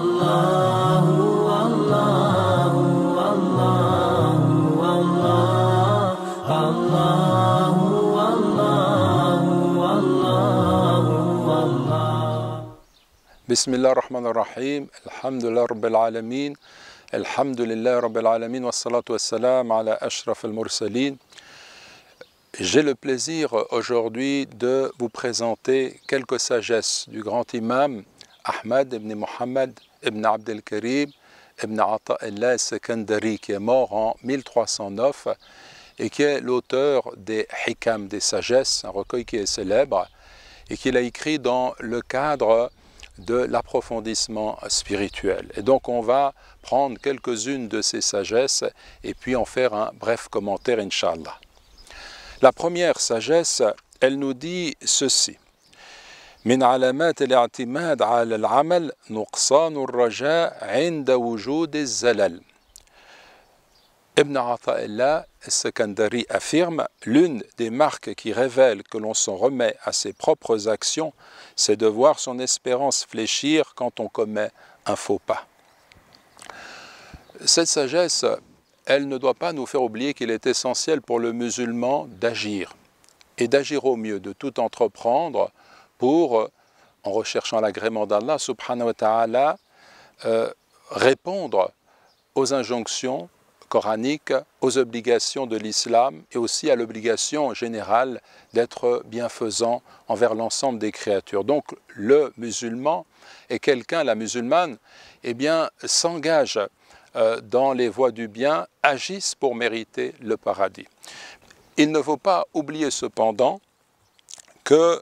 بسم الله الرحمن الرحيم الحمد لله رب العالمين الحمد لله رب العالمين والصلاة والسلام على أشرف المرسلين J'ai le plaisir aujourd'hui de vous présenter quelques sagesses du grand imam Ahmed ibn Muhammad ibn Abd karim ibn Ata'illah al qui est mort en 1309 et qui est l'auteur des Hikam, des Sagesses, un recueil qui est célèbre, et qu'il a écrit dans le cadre de l'approfondissement spirituel. Et donc on va prendre quelques-unes de ces sagesses et puis en faire un bref commentaire, inshallah. La première sagesse, elle nous dit ceci. Ibn el Sekandari affirme L'une des marques qui révèle que l'on s'en remet à ses propres actions, c'est de voir son espérance fléchir quand on commet un faux pas. Cette sagesse, elle ne doit pas nous faire oublier qu'il est essentiel pour le musulman d'agir, et d'agir au mieux, de tout entreprendre pour, euh, en recherchant l'agrément d'Allah, subhanahu wa ta'ala, euh, répondre aux injonctions coraniques, aux obligations de l'islam et aussi à l'obligation générale d'être bienfaisant envers l'ensemble des créatures. Donc le musulman et quelqu'un, la musulmane, eh bien s'engage euh, dans les voies du bien, agissent pour mériter le paradis. Il ne faut pas oublier cependant que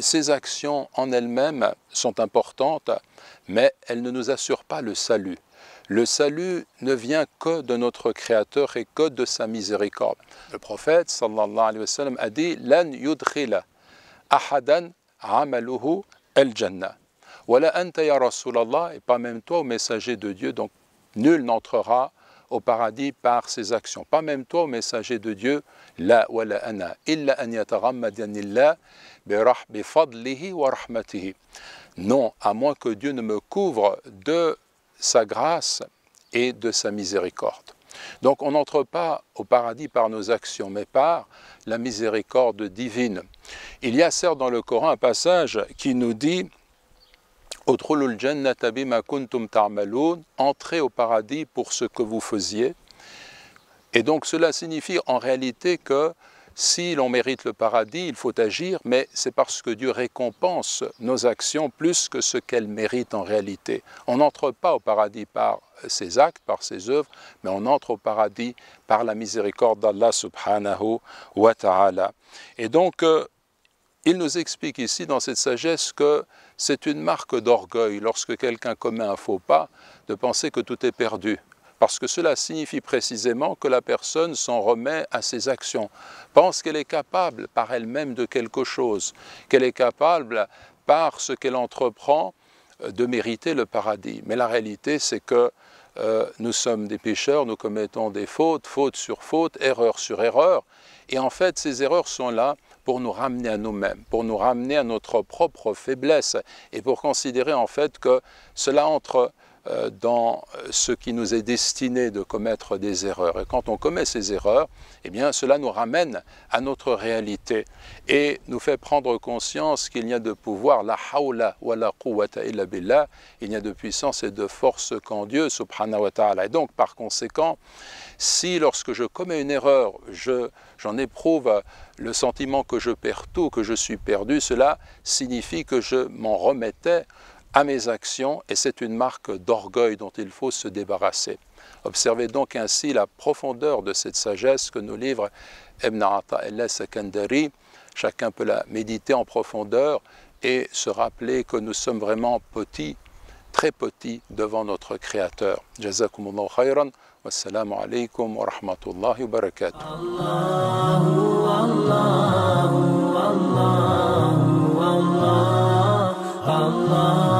ces actions en elles-mêmes sont importantes, mais elles ne nous assurent pas le salut. Le salut ne vient que de notre Créateur et que de sa miséricorde. Le prophète sallallahu alayhi wa sallam, a dit Lan yudkhila ahadan amaluhu al-jannah. Voilà anta ya Rasulallah, et pas même toi, au messager de Dieu, donc nul n'entrera au paradis par ses actions. Pas même toi, messager de Dieu, la wa ana, illa an fadlihi wa rahmatihi. Non, à moins que Dieu ne me couvre de sa grâce et de sa miséricorde. Donc on n'entre pas au paradis par nos actions, mais par la miséricorde divine. Il y a certes dans le Coran un passage qui nous dit « Entrez au paradis pour ce que vous faisiez. Et donc cela signifie en réalité que si l'on mérite le paradis, il faut agir, mais c'est parce que Dieu récompense nos actions plus que ce qu'elles méritent en réalité. On n'entre pas au paradis par ses actes, par ses œuvres, mais on entre au paradis par la miséricorde d'Allah subhanahu wa ta'ala. Et donc, euh, il nous explique ici dans cette sagesse que c'est une marque d'orgueil lorsque quelqu'un commet un faux pas de penser que tout est perdu parce que cela signifie précisément que la personne s'en remet à ses actions, pense qu'elle est capable par elle-même de quelque chose, qu'elle est capable par ce qu'elle entreprend euh, de mériter le paradis. Mais la réalité, c'est que euh, nous sommes des pécheurs, nous commettons des fautes, faute sur faute, erreur sur erreur, Et en fait, ces erreurs sont là pour nous ramener à nous-mêmes, pour nous ramener à notre propre faiblesse et pour considérer en fait que cela entre euh, dans ce qui nous est destiné de commettre des erreurs. Et quand on commet ces erreurs, eh bien, cela nous ramène à notre réalité et nous fait prendre conscience qu'il n'y a de pouvoir, la hawla wa quwwata illa il n'y a de puissance et de force qu'en Dieu, subhanahu wa ta'ala. Et donc, par conséquent, si lorsque je commets une erreur, j'en éprouve le sentiment que je perds tout, que je suis perdu, cela signifie que je m'en remettais à mes actions et c'est une marque d'orgueil dont il faut se débarrasser. Observez donc ainsi la profondeur de cette sagesse que nous livre Ibn Ata'illah Sakandari. Chacun peut la méditer en profondeur et se rappeler que nous sommes vraiment petits, très petits devant notre Créateur. Jazakumullah khairan. Wassalamu alaikum wa rahmatullahi wa barakatuh. Allah.